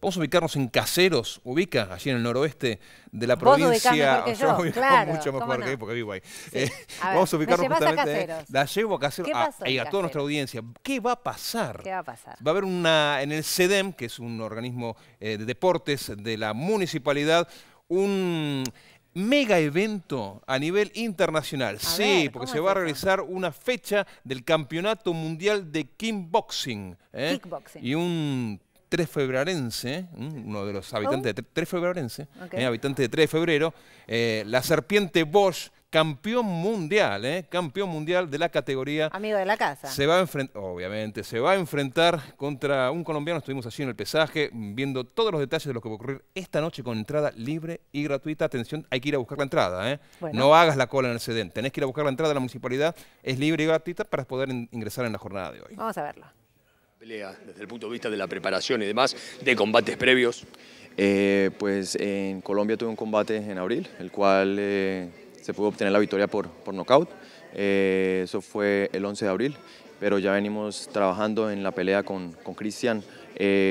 Vamos a ubicarnos en Caseros, ubica, allí en el noroeste de la provincia. Mejor mucho mejor que que porque vivo ahí. Eh, vamos a ubicarnos justamente. la llevo a Caseros. Ah, a, y a toda nuestra audiencia. ¿Qué va a pasar? ¿Qué va a pasar? Va a haber una, en el CEDEM, que es un organismo eh, de deportes de la municipalidad, un mega evento a nivel internacional. sí, porque se va a realizar una fecha del Campeonato Mundial de Kickboxing. ¿eh? Kickboxing. Y un 3 uno de los habitantes oh. de 3 ¿eh? habitante de 3 de febrero, eh, la serpiente Bosch, campeón mundial, eh, campeón mundial de la categoría. Amigo de la casa. Se va a enfrentar, obviamente, se va a enfrentar contra un colombiano. Estuvimos allí en el pesaje viendo todos los detalles de lo que va a ocurrir esta noche con entrada libre y gratuita. Atención, hay que ir a buscar la entrada. Eh. No hagas la cola en el sedente. Tenés que ir a buscar la entrada de la municipalidad. Es libre y gratuita para poder ingresar en la jornada de hoy. Vamos a verlo pelea, desde el punto de vista de la preparación y demás, de combates previos? Eh, pues en Colombia tuve un combate en abril, el cual eh, se pudo obtener la victoria por, por nocaut. Eh, eso fue el 11 de abril, pero ya venimos trabajando en la pelea con Cristian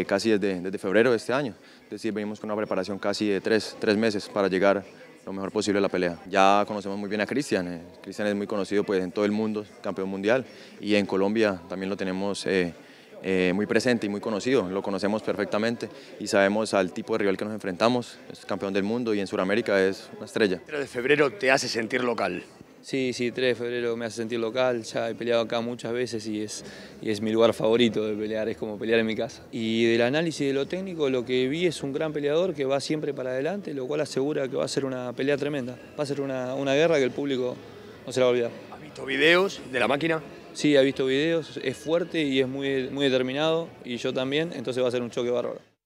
casi desde, desde, febrero de este año. Es decir, venimos con una preparación casi de tres, tres meses para llegar lo mejor posible a la pelea. Ya conocemos muy bien a Cristian, Cristian es muy conocido pues, en todo el mundo, campeón mundial, y en Colombia también lo tenemos eh, muy presente y muy conocido, lo conocemos perfectamente y sabemos al tipo de rival que nos enfrentamos, es campeón del mundo y en Sudamérica es una estrella. 3 de febrero te hace sentir local. Sí, sí, 3 de febrero me hace sentir local, ya he peleado acá muchas veces y es, y es mi lugar favorito de pelear, es como pelear en mi casa. Y del análisis de lo técnico, lo que vi es un gran peleador que va siempre para adelante, lo cual asegura que va a ser una pelea tremenda, va a ser una, una guerra que el público no se la va a olvidar. ¿Has visto videos de la máquina? Sí, ha visto videos, es fuerte y es muy, muy determinado, y yo también, entonces va a ser un choque bárbaro.